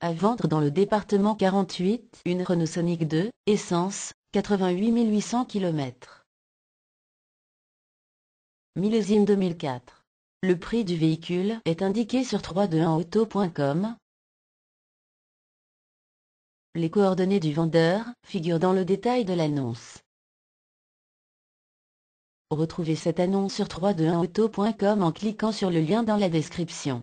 À vendre dans le département 48, une Renault Sonic 2, essence, 88 800 km. Millésime 2004. Le prix du véhicule est indiqué sur 321auto.com. Les coordonnées du vendeur figurent dans le détail de l'annonce. Retrouvez cette annonce sur 321auto.com en cliquant sur le lien dans la description.